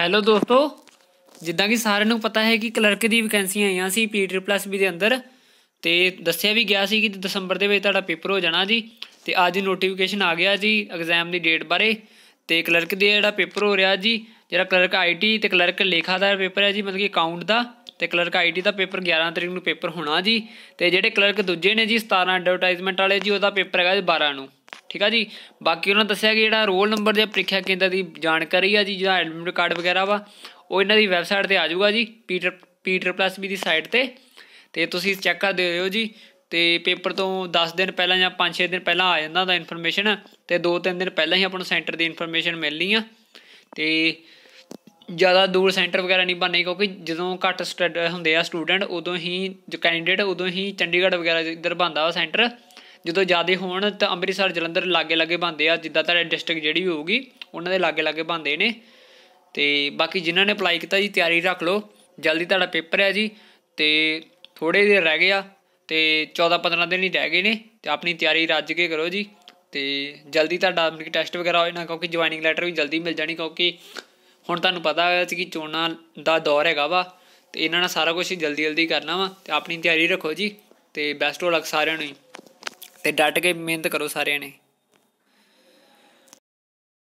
hello ਦੋਸਤੋ ਜਿੱਦਾਂ ਕਿ ਸਾਰਿਆਂ ਨੂੰ ਪਤਾ ਹੈ ਕਿ ਕਲਰਕ ਦੀ ਵੈਕੈਂਸੀਆਂ ਆਈਆਂ ਸੀ ਪੀ ਪਲੱਸ ਬੀ ਦੇ ਅੰਦਰ ਤੇ ਦੱਸਿਆ ਵੀ ਗਿਆ ਸੀ ਕਿ ਦਸੰਬਰ ਦੇ ਵਿੱਚ ਤੁਹਾਡਾ ਪੇਪਰ ਹੋ ਜਾਣਾ ਜੀ ਤੇ ਅੱਜ ਨੋਟੀਫਿਕੇਸ਼ਨ ਆ ਗਿਆ ਜੀ ਐਗਜ਼ਾਮ ਦੀ ਡੇਟ ਬਾਰੇ ਤੇ ਕਲਰਕ ਦੇ ਜਿਹੜਾ ਪੇਪਰ ਹੋ ਰਿਹਾ ਜੀ ਜਿਹੜਾ ਕਲਰਕ ਆਈਟੀ ਤੇ ਕਲਰਕ ਲੇਖਾ ਦਾ ਪੇਪਰ ਹੈ ਜੀ ਮਤਲਬ ਕਿ ਅਕਾਊਂਟ ਦਾ ਤੇ ਕਲਰਕ ਆਈਟੀ ਦਾ ਪੇਪਰ 11 ਤਰੀਕ ਨੂੰ ਪੇਪਰ ਹੋਣਾ ਜੀ ਤੇ ਜਿਹੜੇ ਕਲਰਕ ਦੂਜੇ ਨੇ ਜੀ 17 ਐਡਵਰਟਾਈਜ਼ਮੈਂਟ ਵਾਲੇ ਜੀ ਉਹਦਾ ਪੇਪਰ ਹੈਗਾ ਜੀ 12 ਨੂੰ ਠੀਕ ਆ ਜੀ ਬਾਕੀ ਉਹਨਾਂ ਦੱਸਿਆ ਕਿ ਜਿਹੜਾ ਰੋਲ ਨੰਬਰ ਦੇ ਪ੍ਰੀਖਿਆ ਕੇਂਦਰ ਦੀ ਜਾਣਕਾਰੀ ਆ ਜੀ ਜਿਹੜਾ ਐਡਮਿਟ ਕਾਰਡ ਵਗੈਰਾ ਵਾ ਉਹ ਇਹਨਾਂ ਦੀ ਵੈਬਸਾਈਟ ਤੇ ਆ ਜਾਊਗਾ ਜੀ ਪੀਟਰ ਪੀਟਰ ਪਲੱਸ ਵੀ ਦੀ ਸਾਈਟ ਤੇ ਤੇ ਤੁਸੀਂ ਚੈੱਕ ਕਰ ਹੋ ਜੀ ਤੇ ਪੇਪਰ ਤੋਂ 10 ਦਿਨ ਪਹਿਲਾਂ ਜਾਂ 5-6 ਦਿਨ ਪਹਿਲਾਂ ਆ ਜਾਂਦਾ ਦਾ ਇਨਫੋਰਮੇਸ਼ਨ ਤੇ 2-3 ਦਿਨ ਪਹਿਲਾਂ ਹੀ ਆਪਾਂ ਨੂੰ ਸੈਂਟਰ ਦੀ ਇਨਫੋਰਮੇਸ਼ਨ ਮਿਲਣੀ ਆ ਤੇ ਜ਼ਿਆਦਾ ਦੂਰ ਸੈਂਟਰ ਵਗੈਰਾ ਨਹੀਂ ਬਣਨੇ ਕਿਉਂਕਿ ਜਦੋਂ ਘੱਟ ਸਟੱਡ ਹੁੰਦੇ ਆ ਸਟੂਡੈਂਟ ਉਦੋਂ ਹੀ ਜੋ ਕੈਂਡੀਡੇਟ ਉਦੋਂ ਹੀ ਚੰਡੀਗੜ੍ਹ ਵਗੈਰਾ ਇੱਧਰ ਬੰਦਾ ਵਾ ਸੈਂਟਰ ਜਦੋਂ ਜ਼ਿਆਦੇ ਹੋਣ ਤਾਂ ਅੰਮ੍ਰਿਤਸਰ ਜਲੰਧਰ ਲਾਗੇ ਲਾਗੇ ਬੰਦੇ ਆ ਜਿੱਦਾਂ ਤੁਹਾਡੇ ਡਿਸਟ੍ਰਿਕਟ ਜਿਹੜੀ ਹੋਊਗੀ ਉਹਨਾਂ ਦੇ ਲਾਗੇ ਲਾਗੇ ਬੰਦੇ ਨੇ ਤੇ ਬਾਕੀ ਜਿਨ੍ਹਾਂ ਨੇ ਅਪਲਾਈ ਕੀਤਾ ਜੀ ਤਿਆਰੀ ਰੱਖ ਲਓ ਜਲਦੀ ਤੁਹਾਡਾ ਪੇਪਰ ਹੈ ਜੀ ਤੇ ਥੋੜੇ ਜਿਹੇ ਰਹਿ ਗਏ ਆ ਤੇ 14 15 ਦਿਨ ਹੀ ਰਹਿ ਗਏ ਨੇ ਤੇ ਆਪਣੀ ਤਿਆਰੀ ਰੱਜ ਕੇ ਕਰੋ ਜੀ ਤੇ ਜਲਦੀ ਤੁਹਾਡਾ ਆਪਣੀ ਟੈਸਟ ਵਗੈਰਾ ਹੋ ਜਾਣਾ ਕਿਉਂਕਿ ਜੁਆਇਨਿੰਗ ਲੈਟਰ ਵੀ ਜਲਦੀ ਮਿਲ ਜਾਣੀ ਕਿਉਂਕਿ ਹੁਣ ਤੁਹਾਨੂੰ ਪਤਾ ਹੈ ਕਿ ਚੋਣਾਂ ਦਾ ਦੌਰ ਹੈਗਾ ਵਾ ਤੇ ਇਹਨਾਂ ਨਾਲ ਸਾਰਾ ਕੁਝ ਜਲਦੀ ਜਲਦੀ ਕਰਨਾ ਵਾ ਤੇ ਆਪਣੀ ਤਿਆਰੀ ਰੱਖੋ ਜੀ ਤੇ ਬੈਸਟ ਹੋ ਲੱਗ ਸਾਰਿਆਂ ਨੂੰ ਤੇ ਡਟ ਕੇ ਮਿਹਨਤ ਕਰੋ ਸਾਰਿਆਂ ਨੇ